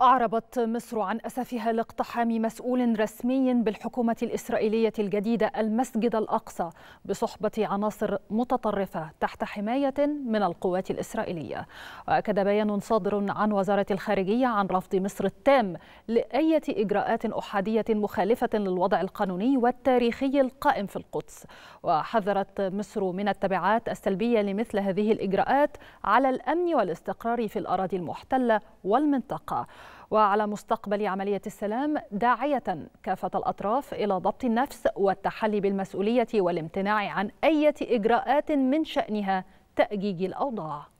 أعربت مصر عن أسفها لاقتحام مسؤول رسمي بالحكومة الإسرائيلية الجديدة المسجد الأقصى بصحبة عناصر متطرفة تحت حماية من القوات الإسرائيلية وأكد بيان صادر عن وزارة الخارجية عن رفض مصر التام لأية إجراءات أحادية مخالفة للوضع القانوني والتاريخي القائم في القدس وحذرت مصر من التبعات السلبية لمثل هذه الإجراءات على الأمن والاستقرار في الأراضي المحتلة والمنطقة وعلى مستقبل عملية السلام داعية كافة الأطراف إلى ضبط النفس والتحلي بالمسؤولية والامتناع عن أي إجراءات من شأنها تأجيج الأوضاع